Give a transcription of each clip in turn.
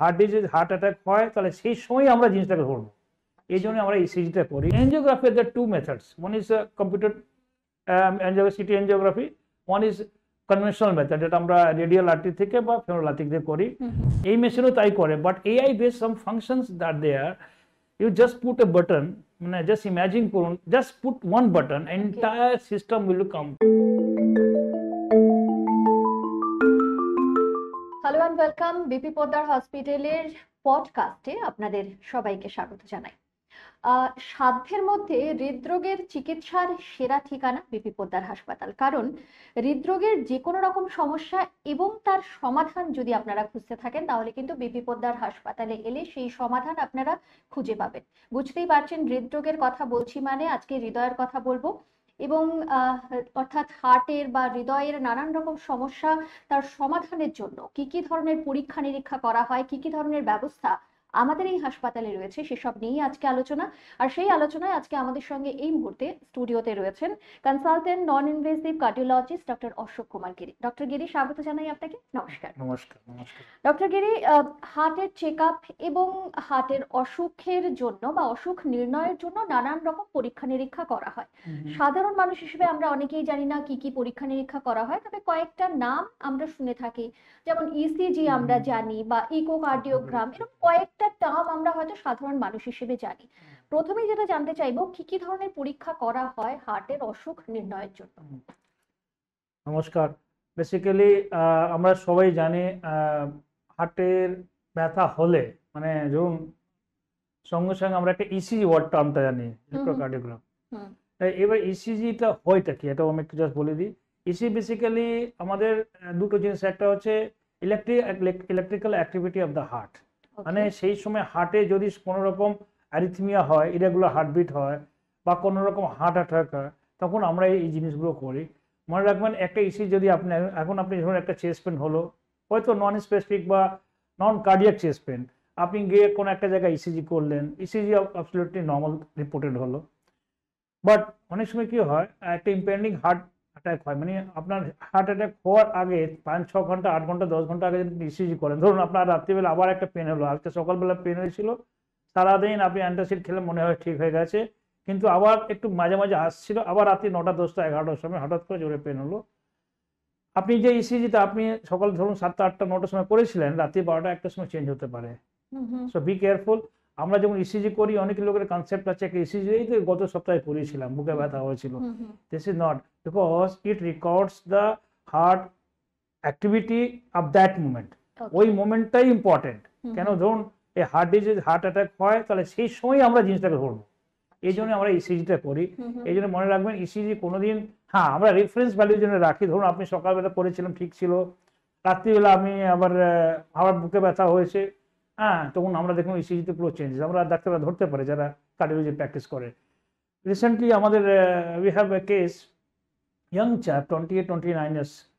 Heart disease heart attack হয় তাহলে সেই সময় আমরা জিনিসটাকে ধরবো এই জন্য আমরা ইসিজিটা করি angiography the two methods one is computer CT angiography one is conventional method যেটা আমরা রেডিয়াল আর্টি থেকে বা আর্টি থেকে করি mm-hmm. এই মেশিনও তাই করে but AI base some functions that are you just put a button মানে জাস্ট ইমাজিন করুন just put one button entire system will come welcome BP Poddar হসপিটালের পডকাস্টে আপনাদের সবাইকে স্বাগত জানাই সাধ্যের মধ্যে হৃদরোগের চিকিৎসার সেরা ঠিকানা বিপি পোদ্দার হাসপাতাল কারণ হৃদরোগের যে কোনো রকম সমস্যা এবং তার সমাধান যদি আপনারা খুঁজতে থাকেন তাহলে কিন্তু বিপি পোদ্দার হাসপাতালে এলে সেই সমাধান আপনারা খুঁজে পাবেন বুঝতেই পারছেন হৃদরোগের কথা বলছি মানে আজকে হৃদয়ের কথা বলবো এবং অর্থাৎ হার্টের বা হৃদয়ের নানান রকম সমস্যা তার সমাধানের জন্য কি কি ধরনের পরীক্ষা নিরীক্ষা করা হয় কি কি ধরনের ব্যবস্থা আমাদের এই হাসপাতালে রয়েছে সেসব নিয়েই আজকে আলোচনা আর সেই আলোচনায় আজকে আমাদের সঙ্গে এই মুহূর্তে স্টুডিওতে রয়েছেন consultant non invasive cardiologist doctor Ashok Kumar Giri doctor Giri স্বাগত জানাই আপনাকে নমস্কার নমস্কার ডক্টর গিরি হার্টের চেক এবং হার্টের অসুখের জন্য বা অসুখ নির্ণয়ের জন্য নানান রকম পরীক্ষা নিরীক্ষা করা হয় সাধারণ মানুষ হিসেবে আমরা অনেকেই জানি না কি কি পরীক্ষা নিরীক্ষা করা হয় তবে কয়েকটা নাম আমরা শুনে থাকি যেমন ইসিজি e আমরা জানি বা ইকোকার্ডিওগ্রাম এরকম কয়েক প্রত্যেকটা টার্ম আমরা হয়তো সাধারণ মানুষ হিসেবে জানি প্রথমে যেটা জানতে চাইবো কি কি ধরনের পরীক্ষা করা হয় হার্টের অসুখ নির্ণয়ের জন্য নমস্কার বেসিক্যালি আমরা সবাই জানি হার্টের ব্যথা হলে মানে ধরুন সঙ্গে সঙ্গে আমরা একটা ইসিজি ওয়ার্ড আনতে জানি ইলেকট্রোকার্ডিওগ্রাম এবার ইসিজিটা e হয়টা কি এটা আমি একটু জাস্ট বলে দিই ইসি e বেসিক্যালি আমাদের দুটো জিনিস একটা হচ্ছে electric electrical activity of the heart মানে সেই সময় হার্টে যদি কোনো রকম অ্যারিথমিয়া হয় ইরেগুলার হার্টবিট হয় বা কোনো রকম হার্ট অ্যাটাক হয় তখন আমরা এই জিনিসগুলো করি মনে রাখবেন একটা ইসি যদি আপনি এখন আপনি ধরুন একটা চেস্ট পেন হলো হয়তো নন স্পেসিফিক বা নন কার্ডিয়াক চেস্ট পেন আপনি গিয়ে কোনো একটা জায়গায় ইসিজি e করলেন ইসিজি অবসলিউটলি নর্মাল রিপোর্টেড হলো বাট অনেক সময় কী হয় একটা ইম্পেন্ডিং হার্ট অ্যাটাক হয় মানে আপনার হার্ট অ্যাটাক হওয়ার আগে পাঁচ ছ ঘন্টা আট ঘন্টা দশ ঘন্টা আগে যদি ইসিজি করেন ধরুন আপনার রাত্রিবেলা আবার একটা পেন হলো আজকে সকালবেলা পেন হয়েছিল সারাদিন আপনি অ্যান্টাসিড খেলে মনে হয় ঠিক হয়ে গেছে কিন্তু আবার একটু মাঝে মাঝে আসছিল আবার রাত্রি নটা দশটা এগারোটার সময় হঠাৎ করে জোরে পেন হলো আপনি যে ইসিজিটা আপনি সকাল ধরুন সাতটা আটটা নটার সময় করেছিলেন রাত্রি বারোটা একটার সময় চেঞ্জ হতে পারে সো বি কেয়ারফুল আমরা যখন ইসিজি e করি অনেক লোকের কনসেপ্ট আছে একটা ইসিজি e এই গত সপ্তাহে করিয়েছিলাম বুকে ব্যথা হয়েছিল this is not because it records the heart activity of that moment ওই মুমেন্টটাই ইম্পর্টেন্ট কেন ধরুন এই হার্ট ডিজিজ হার্ট অ্যাটাক হয় তাহলে সেই সময় আমরা জিনিসটাকে ধরবো এই জন্য আমরা ইসিজিটা e করি এই জন্য মনে রাখবেন ইসিজি কোনোদিন হ্যাঁ আমরা রেফারেন্স ভ্যালুর জন্য রাখি ধরুন আপনি সকালবেলা করেছিলাম ঠিক ছিল রাত্রিবেলা আমি আবার আমার বুকে ব্যথা হয়েছে হ্যাঁ তখন আমরা দেখুন ইসিজিতে পুরো চেঞ্জেস আমরা ডাক্তাররা ধরতে পারে যারা কার্ডিওলজি প্র্যাকটিস করে রিসেন্টলি আমাদের we have a case young chap twenty 29 twenty nine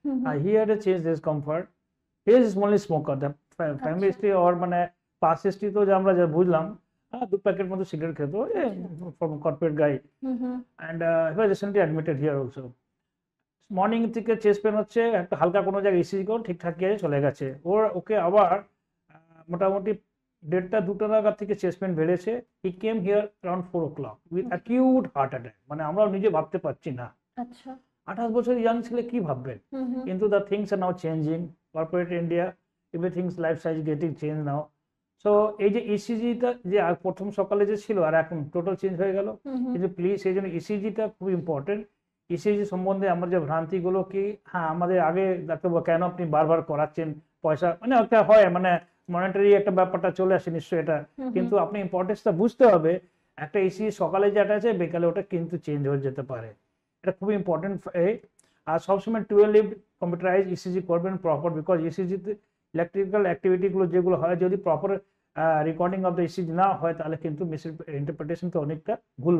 hmm he had a change this comfort he is only smoker the family history or মানে past হিস্ট্রি তো যে আমরা যা বুঝলাম হ্যাঁ, দু প্যাকেট মতো সিগারেট খেতো from corporate guy and he recently admitted here also morning থেকে চেস্ট পেন হচ্ছে একটা হালকা কোনো জায়গায় ইসিজি e করে ঠিকঠাক গিয়ে চলে গেছে ওর ওকে আবার মোটামুটি দেড়টা দুটো নাগাদ থেকে চেস্টপেন বেড়েছে he came here around four o'clock with acute heart attack মানে আমরা নিজে ভাবতে পারছি না আচ্ছা আঠাশ বছর ইয়াং ছেলে কি ভাববেন কিন্তু the things are now changing corporate India everything's life size getting change now so এই যে ইসিজিটা e যে প্রথম সকালে যে ছিল আর এখন টোটাল চেঞ্জ হয়ে গেল কিন্তু প্লিজ সেই জন্য ইসিজিটা e খুব ইম্পর্টেন্ট ইসিজি e সম্বন্ধে আমার যে ভ্রান্তিগুলো কি হ্যাঁ আমাদের আগে ডাক্তারবাবু কেন আপনি বারবার করাচ্ছেন পয়সা মানে একটা হয় মানে মনিটারি একটা ব্যাপারটা চলে আসে নিশ্চয়ই এটা কিন্তু আপনি ইম্পর্টেন্সটা বুঝতে হবে একটা এসি সকালে যেটা আছে বিকালে ওটা কিন্তু চেঞ্জ হয়ে যেতে পারে এটা খুবই ইম্পর্টেন্ট আর সবসময় টুয়েলভ কম্পিউটারাইজ ইসিজি করবেন প্রপার বিকজ ইসিজিতে ইলেকট্রিক্যাল অ্যাক্টিভিটিগুলো যেগুলো হয় যদি proper recording of the ECG না হয় তাহলে কিন্তু মিস তো অনেকটা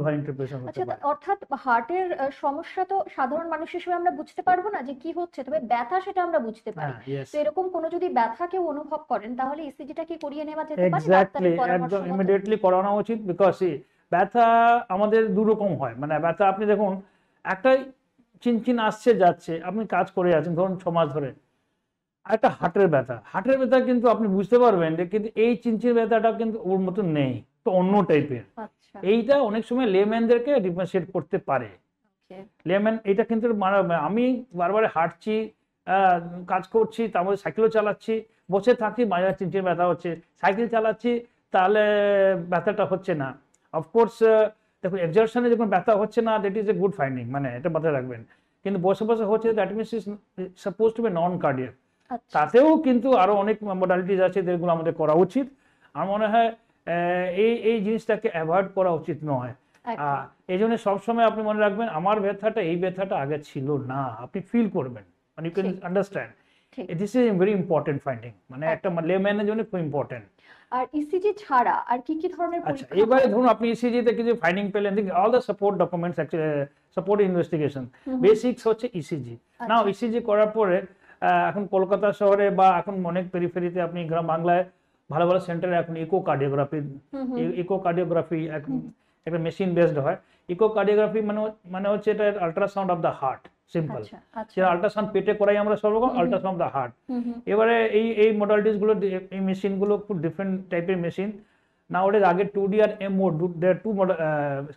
ভাই ইন্টারপ্রিটেশন হতে আচ্ছা, পারে অর্থাৎ হার্টের সমস্যা তো সাধারণ মানুষ হিসেবে আমরা বুঝতে পারবো না যে কি হচ্ছে তবে ব্যথা সেটা আমরা বুঝতে পারি হ্যাঁ, তো এরকম কোনো যদি ব্যথা কেউ অনুভব করেন তাহলে ইসিজিটা e কি করিয়ে নেওয়া যেতে পারে এক্স্যাক্টলি একদম ইমিডিয়েটলি করানো উচিত বিকজ ব্যথা আমাদের দু রকম হয় মানে ব্যথা আপনি দেখুন একটাই চিনচিন আসছে যাচ্ছে আপনি কাজ করে আছেন ধরুন ছ মাস ধরে একটা হাটের ব্যথা হাটের ব্যথা কিন্তু আপনি বুঝতে পারবেন যে কিন্তু এই চিনচির ব্যথাটা কিন্তু ওর মতো নেই তো অন্য টাইপের আচ্ছা। এইটা অনেক সময় লেম্যানদেরকে ডিফারেন্সিয়েট করতে পারে লেম্যান এটা কিন্তু আমি বারবার হাঁটছি কাজ করছি তার মধ্যে সাইকেলও চালাচ্ছি বসে থাকি মাঝে চিনচির ব্যথা হচ্ছে সাইকেল চালাচ্ছি তাহলে ব্যথাটা হচ্ছে না অফকোর্স দেখুন এক্সারশনে যখন ব্যথা হচ্ছে না that is a good finding মানে এটা মাথায় রাখবেন কিন্তু বসে বসে হচ্ছে that means is suppose to be non cardiac আচ্ছা। তাতেও কিন্তু আরো অনেক মডালিটিস আছে যেগুলো আমাদের করা উচিত আমার মনে হয় এই এই জিনিসটাকে অ্যাভয়েড করা উচিত নয় এই জন্য সবসময় আপনি মনে রাখবেন আমার ব্যথাটা এই ব্যথাটা আগে ছিল না আপনি ফিল করবেন মানে you can understand this is very important finding মানে একটা লেম্যানের জন্য খুব ইম্পর্টেন্ট আর ইসিজি e ছাড়া আর কি কি ধরনের আচ্ছা, পরীক্ষা এবারে ধরুন আপনি ইসিজি e তে কিছু ফাইন্ডিং পেলেন দিন all the support documents support investigation basics হচ্ছে ইসিজি নাও ইসিজি করার পরে এখন কলকাতা শহরে বা এখন অনেক পেরিফেরিতে আপনি গ্রাম বাংলায় ভালো ভালো সেন্টারে এখন ইকো e- কার্ডিওগ্রাফি একটা মেশিন বেসড হয় কার্ডিওগ্রাফি মানে মানে হচ্ছে এটা ultrasound of the heart simple সেটা আল্ট্রাসাউন্ড পেটে করাই আমরা সর্বরকম আল্ট্রাসাউন্ড অফ দ্য হার্ট এবারে এই এই মডালিটিসগুলো এই মেশিনগুলো খুব ডিফারেন্ট টাইপের মেশিন না ওটা আগে টু ডি আর এম এমও there two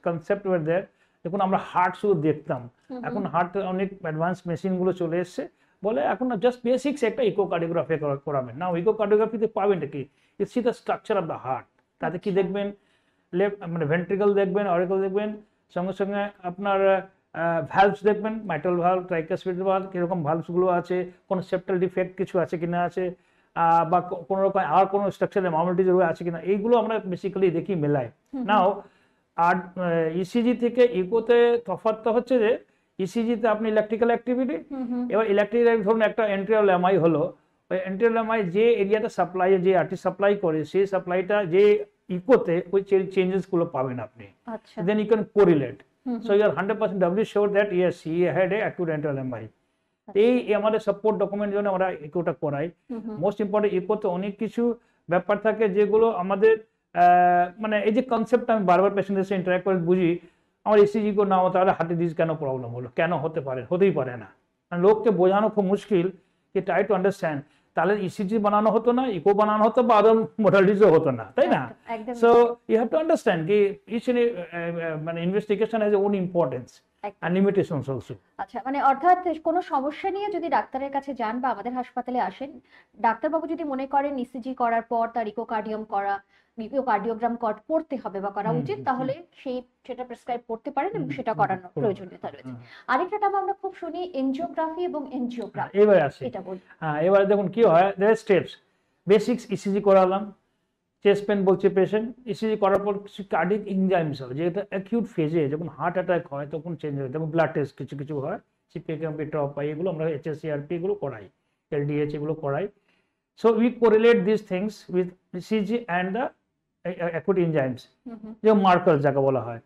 concept were there দেখুন আমরা হার্ট শুধু দেখতাম এখন হার্ট অনেক অ্যাডভান্স মেশিনগুলো চলে এসছে বলে এখন জাস্ট বেসিক্স একটা ইকোকার্ডিওগ্রাফি করাবেন না ইকোকার্ডিওগ্রাফিতে পাবেন কি it's the structure of the heart তাতে কি আচ্ছা। দেখবেন লেফট মানে ভেন্ট্রিকল দেখবেন অরিকল দেখবেন সঙ্গে সঙ্গে আপনার ভ্যালভস দেখবেন মাইটাল ভাল্ভ ট্রাইকাসপিড ভাল্ভ কীরকম ভাল্ভসগুলো আছে কোনো সেপ্টাল ডিফেক্ট কিছু আছে কি না আছে বা কোনো রকম আর কোনো স্ট্রাকচার মামলটিজ রয়ে আছে কিনা এইগুলো আমরা বেসিক্যালি দেখি মেলায় নাও আর ইসিজি e থেকে ইকোতে তফাতটা হচ্ছে যে ইসিজি e তে আপনি ইলেকট্রিক্যাল অ্যাক্টিভিটি এবার ইলেকট্রিক্যাল ধরুন একটা এন্ট্রিয়াল এমআই হলো ওই এন্ট্রিয়াল এমআই যে এরিয়াটা সাপ্লাই যে আর্টিস্ট সাপ্লাই করে সেই সাপ্লাইটা যে ইকোতে ওই চেঞ্জেস গুলো পাবেন আপনি then you can correlate so you are hundred percent W sure that yes he had a acute anterior MI এই আমাদের সাপোর্ট ডকুমেন্ট জন্য আমরা ইকোটা করাই মোস্ট ইম্পর্টেন্ট ইকোতে অনেক কিছু ব্যাপার থাকে যেগুলো আমাদের মানে এই যে কনসেপ্ট আমি বারবার পেশেন্টদের সাথে ইন্টারাক্ট করে বুঝি আমার এসিজি কো না তাহলে হার্ট ডিজিজ কেন প্রবলেম হলো কেন হতে পারে হতেই পারে না লোককে বোঝানো খুব মুশকিল যে ট্রাই টু আন্ডারস্ট্যান্ড তাহলে ইসিজি e বানানো হতো না ইকো বানানো হতো বা আদার মোডালিটিসও হতো না তাই না so you have to understand কি ইচ মানে ইনভেস্টিগেশন হ্যাজ ওন ইম্পর্টেন্স আর লিমিটেশনস অলসো আচ্ছা মানে অর্থাৎ কোনো সমস্যা নিয়ে যদি ডাক্তারের কাছে যান বা আমাদের হাসপাতালে আসেন ডাক্তারবাবু যদি মনে করেন ইসিজি e করার পর তার ইকোকার্ডিয়াম করা ইকোকার্ডিওগ্রাম কট পড়তে হবে বা করা উচিত তাহলে সেই সেটা প্রেসক্রাইব করতে পারেন এবং সেটা করানোর প্রয়োজনীয়তা রয়েছে আরেকটা নাম আমরা খুব শুনি এনজিওগ্রাফি এবং এনজিওগ্রাফি হ্যাঁ, এবারে আসে এটা বলি হ্যাঁ এবারে দেখুন কি হয় দেয়ার স্টেপস বেসিক্স ইসিজি করালাম চেস্ট পেন বলছে পেশেন্ট ইসিজি করার পর কিছু কার্ডিক ইনজাইমস হবে যেহেতু অ্যাকিউট ফেজে যখন হার্ট অ্যাটাক হয় তখন চেঞ্জ হয় যেমন ব্লাড টেস্ট কিছু কিছু হয় সিপিএমপি টপ হয় এগুলো আমরা এইচএসসিআরপি এগুলো করাই এলডিএচ এগুলো করাই so we correlate this things with ECG and the acute enzymes যে মার্কার যাকে বলা হয়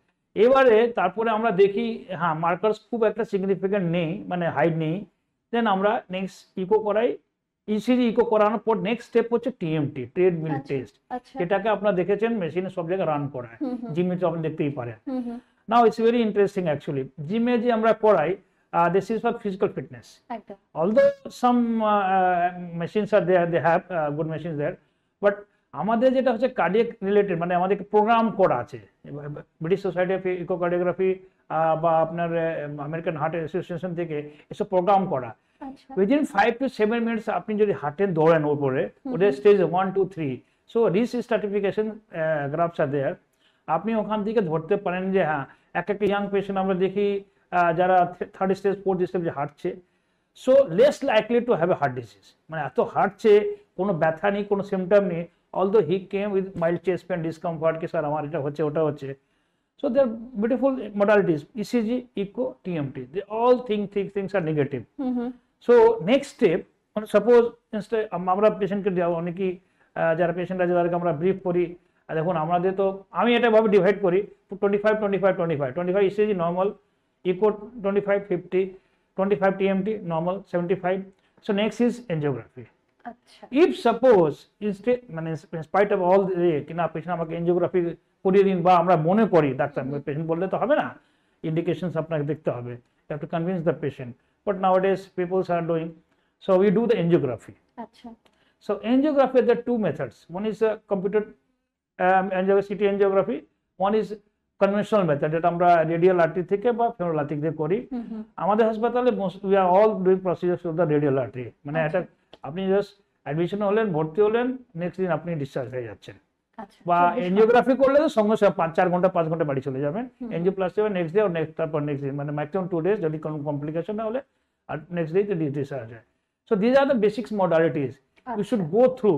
এবারে তারপরে আমরা দেখি হ্যাঁ মার্কার খুব একটা সিগনিফিকেন্ট নেই মানে হাইট নেই দেন আমরা নেক্সট ইকো করাই ইসিজি ইকো করানোর পর নেক্সট স্টেপ হচ্ছে টিএমটি ট্রেডমিল টেস্ট এটাকে আপনারা দেখেছেন মেশিনে সব জায়গায় রান করায় জিমে তো আপনি দেখতেই পারেন now it's very interesting actually জিমে যে আমরা পড়াই this is for physical fitness fitness. Active. Machines are uh, machines are there, they have uh, আমাদের যেটা হচ্ছে কার্ডিয়াক রিলেটেড মানে আমাদের প্রোগ্রাম করা আছে ব্রিটিশ সোসাইটি অফ ইকোকার্ডিওগ্রাফি বা আপনার আমেরিকান হার্ট অ্যাসোসিয়েশন থেকে এসব প্রোগ্রাম করা within five to seven minutes আপনি যদি হার্টে দৌড়েন উপরে ওদের stage one two three so risk stratification graphs are there আপনি ওখান থেকে ধরতে পারেন যে হ্যাঁ এক একটা ইয়াং পেশেন্ট আমরা দেখি যারা থার্ড স্টেজ ফোর্থ স্টেজ হাঁটছে so less likely to have a heart disease মানে এত হাঁটছে কোনো ব্যথা নেই কোনো সিমটম নেই all although he came with mild chest pain discomfort কি স্যার আমার এটা হচ্ছে ওটা হচ্ছে So they are beautiful modalities, ECG, echo, TMT. They all think, think things are negative. Mm-hmm. So next step, suppose instead, আমরা পেশেন্টকে দেওয়া অনেকেই যারা পেশেন্ট আছে তাদেরকে আমরা ব্রিফ করি দেখুন আমাদের তো আমি এটা ভাবে ডিভাইড করি twenty five twenty five twenty five twenty five ECG normal echo twenty five fifty twenty five TMT normal seventy five so next is angiography if suppose instead মানে ইনস্পাইট অফ অল কিনা patient আমাকে angiography করিয়ে দিন বা আমরা মনে করি doctor patient বললে তো হবে না ইন্ডিকেশনস আপনাকে দেখতে হবে you have to convince the patient but nowadays people are doing so we do the angiography আচ্ছা। Achha. so angiography there are two methods one is a computer um, angiography conventional method যেটা আমরা radial RT থেকে বা ফেরোল RT থেকে করি আমাদের হাসপাতালে most we are all doing procedure শুধু দ্য রেডিয়াল আর্টি মানে আচ্ছা। এটা আপনি জাস্ট অ্যাডমিশন হলেন ভর্তি হলেন নেক্সট দিন আপনি ডিসচার্জ হয়ে যাচ্ছেন বা এনজিওগ্রাফি করলে তো সঙ্গে সঙ্গে পাঁচ চার ঘন্টা পাঁচ ঘন্টা বাড়ি চলে যাবেন এনজিওপ্লাস্টি হবে নেক্সট ডে আর নেক্সট তারপর নেক্সট ডে মানে ম্যাক্সিমাম টু ডেজ যদি কোনো কমপ্লিকেশন না হলে আর নেক্সট ডে ডিসচার্জ হয় so these are the basics modalities you should go through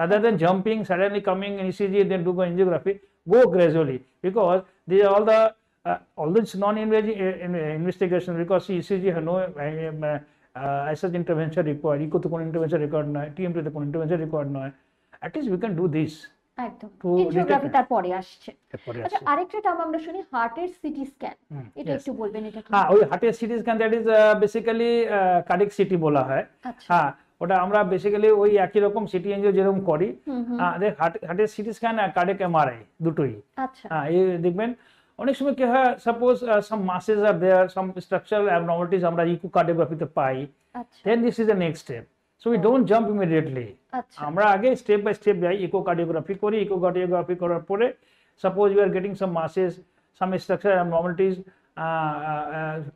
rather than jumping suddenly coming in ECG then do angiography go gradually because these are all the uh, although it's non-investigation because ECG has no uh, uh, as such intervention required, echo to intervention required, TMT to intervention required. At least we can do this. CT scan is basically CT বলা হয় আচ্ছা। হ্যাঁ, ওটা আমরা ওই রকম city যেরকম করি সিটি স্ক্যান আর দুটোই আচ্ছা। হ্যাঁ, দেখবেন অনেক সময় কি হয় suppose some are there some structural abnormalities আমরা ইকো কার্ডিওগ্রাফিতে পাই then this is the next step so we don't jump immediately আচ্ছা। আমরা আগে স্টেপ বাই স্টেপ যাই ইকো কার্ডিওগ্রাফি করি ইকো কার্ডিওগ্রাফি করার পরে suppose you are getting some masses some structure abnormalities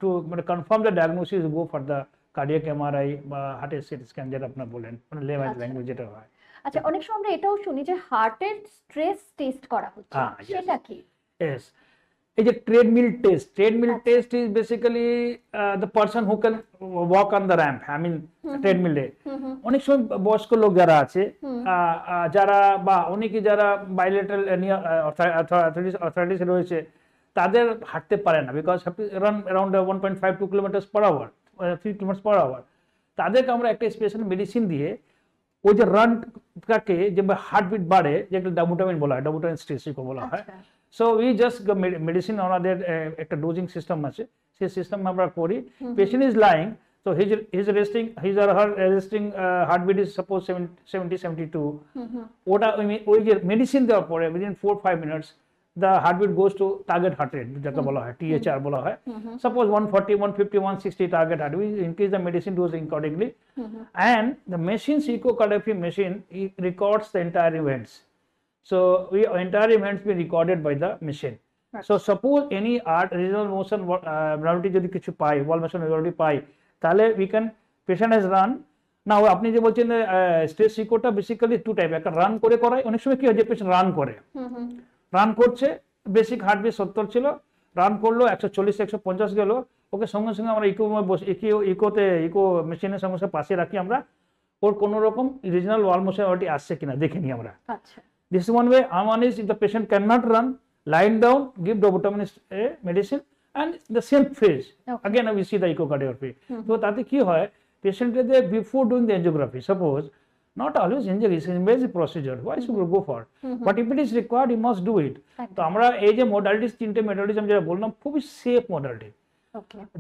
to মানে confirm the diagnosis go for the cardiac MRI বা হার্টের সিটি স্ক্যান যেটা আপনি বলেন মানে লেভেল ল্যাঙ্গুয়েজ আচ্ছা। যেটা হয় আচ্ছা অনেক সময় আমরা এটাও শুনি যে হার্টের স্ট্রেস টেস্ট করা হচ্ছে হ্যাঁ, সেটা কি এস এই যে treadmill test treadmill আচ্ছা। test is basically uh, the person who can walk on the ramp i mean treadmill এ অনেক সময় বয়স্ক লোক যারা আছে যারা বা অনেকে যারা বাইলেটারাল অর্থাইটিস রয়েছে তাদের হাঁটতে পারে না because run around one point five two kilometre per hour three kilometre per hour তাদেরকে আমরা একটা স্পেশাল মেডিসিন দিয়ে ওই যে রানটাকে যে হার্টবিট বাড়ে যেটা ডাবুটামিন বলা হয় ডাবুটামিন স্ট্রেসিকো বলা হয় আচ্ছা। সো উই জাস্ট মেডিসিন ওনাদের একটা ডোজিং সিস্টেম আছে সেই সিস্টেম আমরা করি patient is lying So his his resting his or her resting uh, heartbeat is suppose 70 70 72. Mm-hmm. What I mean, ওই medicine দেওয়ার পরে within 4 5 minutes the heartbeat goes to target heart rate যেটা বলা হয় THR বলা হয় suppose 140 150 160 target heart we increase the medicine dose accordingly mm-hmm. and the machine's echocardiography machine records the entire events mm-hmm. So we entire events be recorded by the machine. So suppose any art regional motion uh, gravity যদি কিছু পাই wall motion gravity পাই তাহলে we can patient has run নাও আপনি যে বলছেন stress রিকোটা basically two type একটা run করে করায় অনেক সময় কি হয় যে পেশেন্ট রান করে রান করছে বেসিক হার্টবিট সত্তর ছিল রান করলো একশো চল্লিশ একশো পঞ্চাশ গেল ওকে সঙ্গে সঙ্গে আমরা ইকো ইকো ইকোতে ইকো মেশিনের সঙ্গে পাশে রাখি আমরা ওর কোনো রকম রিজনাল ওয়াল মোশন আসছে কিনা দেখে নিই আমরা আচ্ছা This one way, one is if the patient cannot run, lying down, give dobutamine a medicine and the same phase. Okay. Again, we see the echocardiography. Mm-hmm. So, tate ki hoy, patient there before doing the angiography, suppose, not always injury, it's an invasive procedure. Why should we go for? Mm-hmm. But if it is required, you must do it. তো আমরা এই যে modalities তিনটে modalities আমি যেটা বললাম modality. Mm-hmm.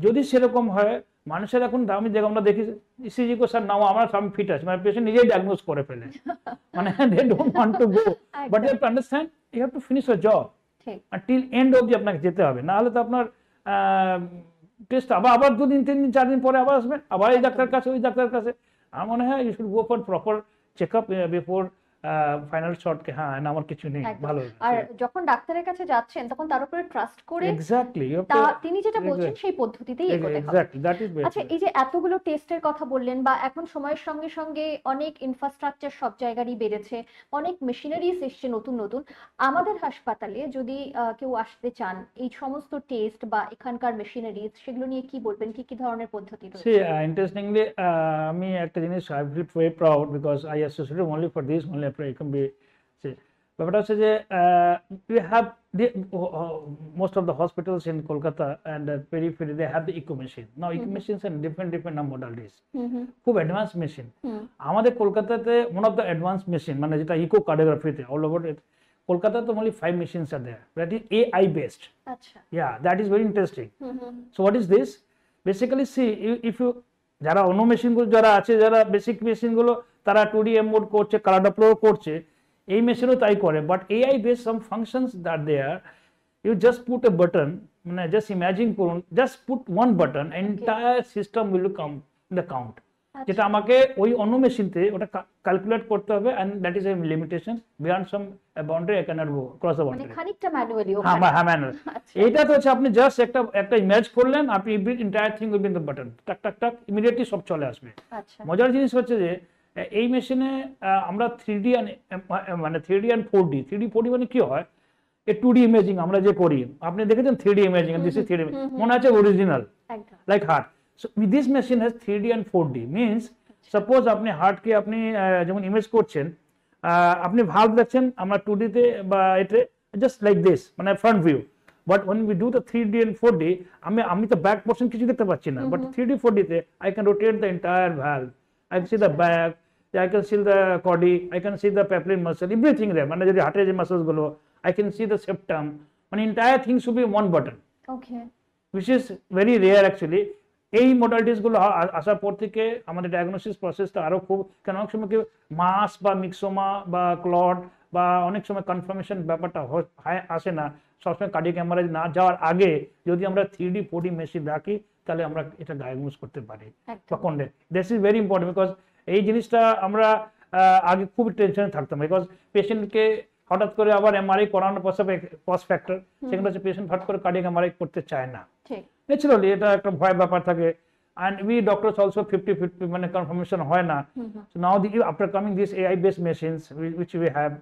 যদি সেরকম হয় মানুষের এখন আমি দেখে আমরা দেখি ইসিজি কো স্যার নাও আমার স্বামী ফিট আছে মানে পেশেন্ট নিজেই ডায়াগনোস করে ফেলে মানে they don't want to go but you understand you have to finish your job until end of the আপনাকে যেতে হবে না হলে তো আপনার টেস্ট আবার আবার দিন তিন দিন চার দিন পরে আবার আসবেন আবার এই ডাক্তার কাছে ওই ডাক্তার কাছে আমার মনে হয় you should go for proper check up before final short কে হ্যাঁ আমার কিছু নেই ভালো আর যখন ডাক্তারের কাছে যাচ্ছেন তখন তার উপরে ট্রাস্ট করে এক্স্যাক্টলি তিনি যেটা বলছেন সেই পদ্ধতিতেই এগোতে হবে এক্স্যাক্টলি দ্যাট ইজ আচ্ছা এই যে এতগুলো টেস্টের কথা বললেন বা এখন সময়ের সঙ্গে সঙ্গে অনেক ইনফ্রাস্ট্রাকচার সব জায়গারই বেড়েছে অনেক মেশিনারিজ এসছে নতুন নতুন আমাদের হাসপাতালে যদি কেউ আসতে চান এই সমস্ত টেস্ট বা এখানকার মেশিনারিজ সেগুলো নিয়ে কি বলবেন কি কি ধরনের পদ্ধতি রয়েছে ইন্টারেস্টিংলি uh, uh, আমি একটা জিনিস I feel very proud because I associated only for this only আপনার এরকম ব্যাপারটা হচ্ছে যে you have most of the hospitals in Kolkata and periphery they have echo machine now echo machines different different modalities খুব advance machine mm-hmm. আমাদের কলকাতাতে one of the advance machine মানে যেটা ইকো কার্ডিওগ্রাফিতে all over Kolkata to only five machines are there. That is AI based. Achha. আচ্ছা। yeah, that is very interesting. Mm -hmm. So what is this? Basically, see if you যারা অন্য মেশিনগুলো যারা আছে যারা বেসিক মেশিনগুলো তারা টু ডি এমোড করছে কালার ডাপ্লোর করছে এই মেশিনও তাই করে but AI base some functions that they are you just put a button মানে জাস্ট ইমাজিন করুন just put one button entire system will come the count আচ্ছা। যেটা আমাকে ওই অন্য মেশিনতে ওটা ক্যালকুলেট করতে হবে and that is a limitation beyond some boundary I can't go cross the boundary খানিকটা ম্যানুয়ালি হ্যাঁ হ্যাঁ ম্যানুয়াল এটা তো হচ্ছে আপনি জাস্ট একটা একটা ইমেজ করলেন আপনি entire thing will be in the button টাক টাক টাক ইমিডিয়েটলি সব চলে আসবে আচ্ছা। মজার জিনিস হচ্ছে যে এই মেশিনে আমরা থ্রি মানে three D and four D three four D মানে কি হয় এ টু ডি ইমেজিং আমরা যে করি আপনি দেখেছেন three imaging this is three মনে আছে original like heart so this machine has three D and four D means suppose আপনি হার্টকে আপনি যেমন ইমেজ করছেন আপনি ভাব দেখছেন আমরা টু ডিতে বা এতে জাস্ট লাইক দিস মানে front view but when we do the three D and four D আমি আমি তো ব্যাক পোর্শন কিছু দেখতে পাচ্ছি না বাট থ্রি ডি ফোর ডিতে I can rotate the entire valve I can see the back I can see the cody, I can see the papillary muscle, everything there. মানে যদি হার্টের যে মাসেলস গুলো I can see the septum. মানে entire thing should be one button. Okay. Which is very rare actually. এই গুলো আসার পর থেকে আমাদের ডায়াগনোসিস প্রসেসটা আরও খুব কেন অনেক সময় কি মাস বা মিক্সোমা বা ক্লড বা অনেক সময় কনফার্মেশন ব্যাপারটা আসে না সবসময় কার্ডিয়াক এমআরআই না যাওয়ার আগে যদি আমরা three D four D machine রাখি তাহলে আমরা এটা ডায়াগনোস করতে পারি বা কোন ইজ ভেরি ইম্পর্টেন্ট বিকজ এই জিনিসটা আমরা আগে খুব টেনশনে থাকতাম বিকজ পেশেন্টকে হঠাৎ করে আবার এমআরআই করানোর কস ফ্যাক্টর সেখানে হচ্ছে পেশেন্ট হট করে কার্ডিয়াক এমআরআই করতে চায় না ন্যাচুরালি এটা একটা ভয় ব্যাপার থাকে and we doctors also 50 50 মানে confirmation হয় না so now the after coming this ai based machines which we have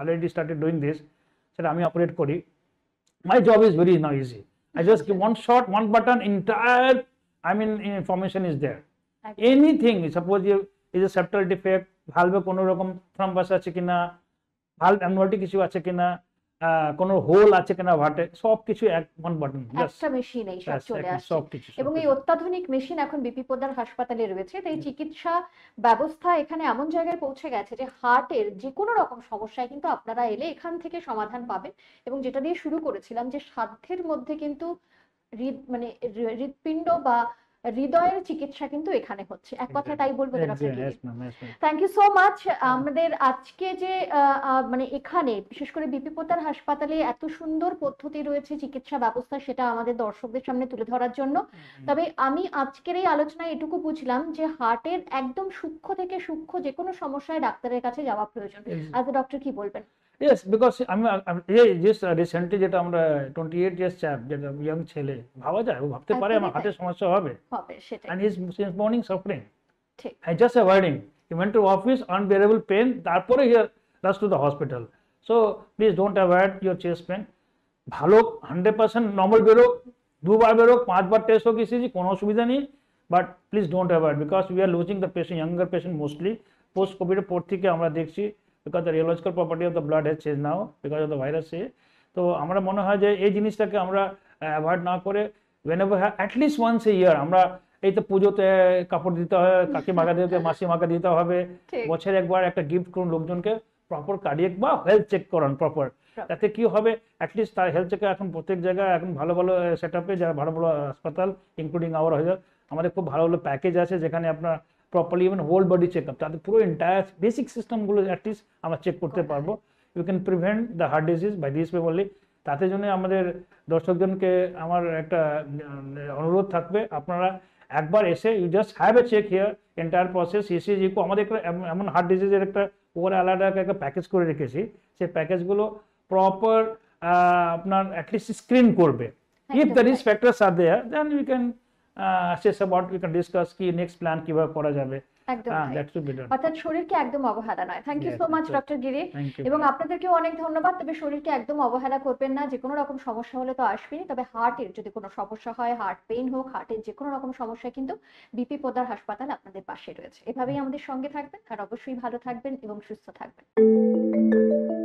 already started doing this সেটা আমি অপারেট করি my job is very now easy i just give one shot one button entire i mean information is there anything suppose you is a septal defect valve কোনো রকম থ্রাম্পাস আছে কিনা valve অ্যানুয়ালটি কিছু আছে কিনা কোন হোল আছে কিনা ভাটে সবকিছু এক ওয়ান বাটন একটা মেশিন এই সব চলে আসছে এবং এই অত্যাধুনিক মেশিন এখন বিপি পোদার হাসপাতালে রয়েছে তাই চিকিৎসা ব্যবস্থা এখানে এমন জায়গায় পৌঁছে গেছে যে হার্টের যে কোনো রকম সমস্যায় কিন্তু আপনারা এলে এখান থেকে সমাধান পাবেন এবং যেটা দিয়ে শুরু করেছিলাম যে সাধ্যের মধ্যে কিন্তু হৃদ মানে হৃদপিণ্ড বা হৃদয়ের চিকিৎসা কিন্তু এখানে হচ্ছে এক কথা তাই বলবো থ্যাংক ইউ সো মাচ আমাদের আজকে যে মানে এখানে বিশেষ করে বিপি পোতার হাসপাতালে এত সুন্দর পদ্ধতি রয়েছে চিকিৎসা ব্যবস্থা সেটা আমাদের দর্শকদের সামনে তুলে ধরার জন্য তবে আমি আজকের এই আলোচনায় এটুকু বুঝলাম যে হার্টের একদম সূক্ষ্ম থেকে সূক্ষ্ম যে কোনো সমস্যায় ডাক্তারের কাছে যাওয়া প্রয়োজন আজ আচ্ছা, ডক্টর কি বলবেন ইয়েস বিকজ আমি রিসেন্টলি যেটা আমরা টোয়েন্টি এইট ইয়ার্স চ্যাপ যেটা ইয়ং ছেলে ভাবা যায় ও ভাবতে পারে আমার হাতে সমস্যা হবে হবে সেটা অ্যান্ড মর্নিং সাফারিং ঠিক just avoiding he to office unbearable pain তারপরে here rush to the hospital so please don't avoid your chest pain ভালো হান্ড্রেড পার্সেন্ট নম্বর বেরোক দুবার বেরোক পাঁচবার টেস্ট হোক ইসিজি e কোনো অসুবিধা নেই but please don't avoid because we are losing the patient younger patient mostly post কোভিডের পর থেকে আমরা দেখছি because the rheological property of the blood has change now because of the virus a তো আমরা মনে হয় যে এই জিনিসটাকে আমরা অ্যাভয়েড না করে ever at least once a year আমরা এই তো পুজোতে কাপড় দিতে হবে কাকিমাকে দিতে মাসিমাকে দিতে হবে বছরে একবার একটা গিফট করুন লোকজনকে প্রপার কার্ডিয়াক বা হেলথ চেক করান প্রপার তাতে কি হবে অ্যাটলিস্ট তার হেলথ চেক এখন প্রত্যেক জায়গায় এখন ভালো ভালো সেট আপে যারা ভালো ভালো হাসপাতাল ইনক্লুডিং আওয়ার হয়ে আমাদের খুব ভালো ভালো প্যাকেজ আছে যেখানে আপনার properly even whole body check up তাদের পুরো এন্টায়ার বেসিক সিস্টেমগুলো অ্যাটলিস্ট আমরা চেক করতে পারবো you can prevent the heart disease by this বললি তাতে জন্য আমাদের দর্শকজনকে আমার একটা অনুরোধ থাকবে আপনারা একবার এসে you just have a check here entire process ECG কো আমাদের এমন হার্ট ডিজিজের একটা ওর আলাদা একটা প্যাকেজ করে রেখেছি সেই প্যাকেজগুলো প্রপার আপনার অ্যাটলিস্ট স্ক্রিন করবে if the risk factors are there then you can সেসব উই ক্যান ডিসকাস কি নেক্সট প্ল্যান কিভাবে করা যাবে অর্থাৎ শরীরকে একদম অবহেলা নয় thank you so much doctor Giri এবং আপনাদেরকেও অনেক ধন্যবাদ তবে শরীরকে একদম অবহেলা করবেন না যে কোনো রকম সমস্যা হলে তো আসবেনই তবে হার্টের যদি কোনো সমস্যা হয় হার্ট পেইন হোক হার্টের যে কোনো রকম সমস্যা কিন্তু বিপি পোদার হাসপাতাল আপনাদের পাশে রয়েছে এভাবেই আমাদের সঙ্গে থাকবেন আর অবশ্যই ভালো থাকবেন এবং সুস্থ থাকবেন